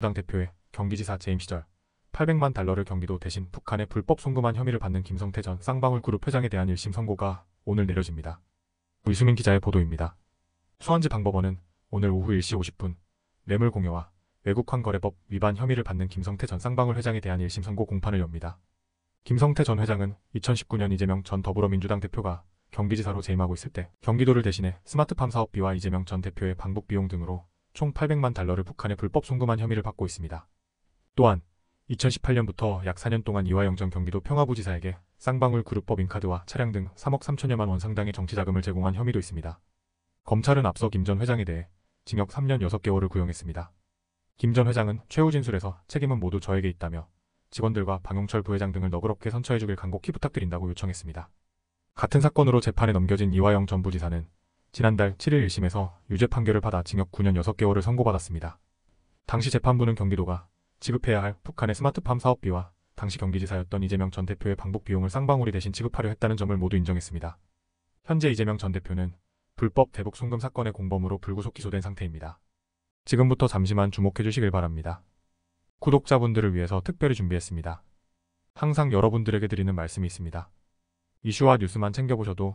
당 대표의 경기지사 재임 시절 800만 달러를 경기도 대신 북한에 불법 송금한 혐의를 받는 김성태 전 쌍방울 그룹 회장에 대한 1심 선고가 오늘 내려집니다. 이수민 기자의 보도입니다. 수원지 방법원은 오늘 오후 1시 50분 뇌물 공여와 외국환거래법 위반 혐의를 받는 김성태 전 쌍방울 회장에 대한 1심 선고 공판을 엽니다. 김성태 전 회장은 2019년 이재명 전 더불어민주당 대표가 경기지사로 재임하고 있을 때 경기도를 대신해 스마트팜 사업비와 이재명 전 대표의 방북 비용 등으로 총 800만 달러를 북한에 불법 송금한 혐의를 받고 있습니다. 또한 2018년부터 약 4년 동안 이화영전 경기도 평화부지사에게 쌍방울 그룹법 인카드와 차량 등 3억 3천여만 원 상당의 정치자금을 제공한 혐의도 있습니다. 검찰은 앞서 김 전 회장에 대해 징역 3년 6개월을 구형했습니다. 김 전 회장은 최후 진술에서 책임은 모두 저에게 있다며 직원들과 방용철 부회장 등을 너그럽게 선처해주길 간곡히 부탁드린다고 요청했습니다. 같은 사건으로 재판에 넘겨진 이화영 전부지사는 지난달 7일 1심에서 유죄 판결을 받아 징역 9년 6개월을 선고받았습니다. 당시 재판부는 경기도가 지급해야 할 북한의 스마트팜 사업비와 당시 경기지사였던 이재명 전 대표의 방북 비용을 쌍방울이 대신 지급하려 했다는 점을 모두 인정했습니다. 현재 이재명 전 대표는 불법 대북 송금 사건의 공범으로 불구속 기소된 상태입니다. 지금부터 잠시만 주목해 주시길 바랍니다. 구독자분들을 위해서 특별히 준비했습니다. 항상 여러분들에게 드리는 말씀이 있습니다. 이슈와 뉴스만 챙겨보셔도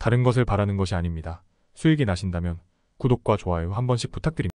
다른 것을 바라는 것이 아닙니다. 수익이 나신다면 구독과 좋아요 한 번씩 부탁드립니다.